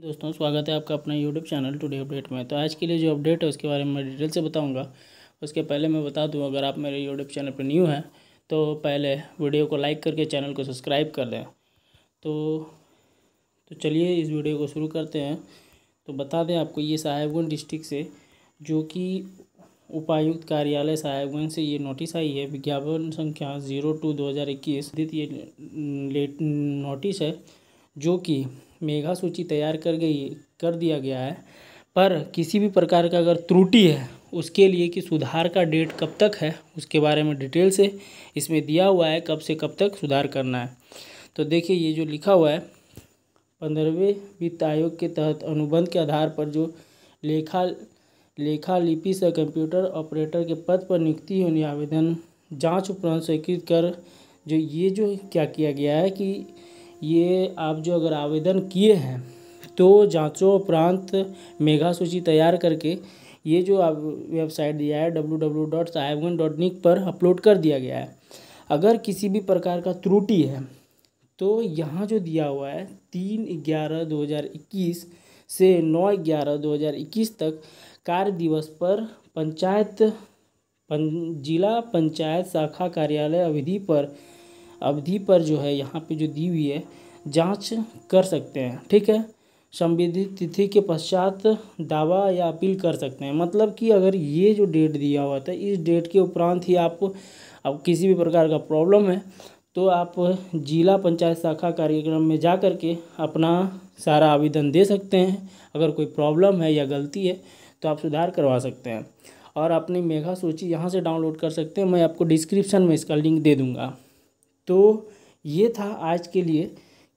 दोस्तों स्वागत है आपका अपना यूट्यूब चैनल टुडे अपडेट में तो आज के लिए जो अपडेट है उसके बारे में डिटेल से बताऊंगा उसके पहले मैं बता दूं अगर आप मेरे यूट्यूब चैनल पर न्यू हैं तो पहले वीडियो को लाइक करके चैनल को सब्सक्राइब कर दें तो तो चलिए इस वीडियो को शुरू करते हैं तो बता दें आपको ये साहेबगंज डिस्ट्रिक्ट से जो कि उपायुक्त कार्यालय साहेबगंज से ये नोटिस आई है विज्ञापन संख्या जीरो टू दो हज़ार इक्कीस ये नोटिस है जो कि मेघा सूची तैयार कर गई कर दिया गया है पर किसी भी प्रकार का अगर त्रुटि है उसके लिए कि सुधार का डेट कब तक है उसके बारे में डिटेल से इसमें दिया हुआ है कब से कब तक सुधार करना है तो देखिए ये जो लिखा हुआ है पंद्रहवें वित्त आयोग के तहत अनुबंध के आधार पर जो लेखा लेखा लिपि से कंप्यूटर ऑपरेटर के पद पर नियुक्ति होने आवेदन जांच उपरांत स्वीकृत कर जो ये जो क्या किया गया है कि ये आप जो अगर आवेदन किए हैं तो उपरांत मेघा सूची तैयार करके ये जो आप वेबसाइट दिया है W W dot Sahebganj dot NIC पर अपलोड कर दिया गया है अगर किसी भी प्रकार का त्रुटि है तो यहाँ जो दिया हुआ है तीन ग्यारह दो हज़ार इक्कीस से नौ ग्यारह दो हज़ार इक्कीस तक कार्य दिवस पर पंचायत पं, जिला पंचायत शाखा कार्यालय अवधि पर अवधि पर जो है यहाँ पे जो दी हुई है जांच कर सकते हैं ठीक है संविधित तिथि के पश्चात दावा या अपील कर सकते हैं मतलब कि अगर ये जो डेट दिया हुआ था इस डेट के उपरांत ही आप अब किसी भी प्रकार का प्रॉब्लम है तो आप जिला पंचायत शाखा कार्यक्रम में जा कर के अपना सारा आवेदन दे सकते हैं अगर कोई प्रॉब्लम है या गलती है तो आप सुधार करवा सकते हैं और अपनी मेघा सूची यहाँ से डाउनलोड कर सकते हैं मैं आपको डिस्क्रिप्शन में इसका लिंक दे दूँगा तो ये था आज के लिए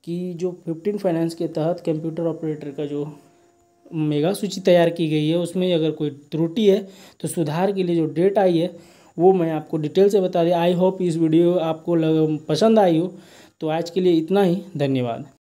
कि जो फिफ्टीन फाइनेंस के तहत कंप्यूटर ऑपरेटर का जो मेगा सूची तैयार की गई है उसमें अगर कोई त्रुटि है तो सुधार के लिए जो डेट आई है वो मैं आपको डिटेल से बता दिया आई होप इस वीडियो आपको लग पसंद आई हो तो आज के लिए इतना ही धन्यवाद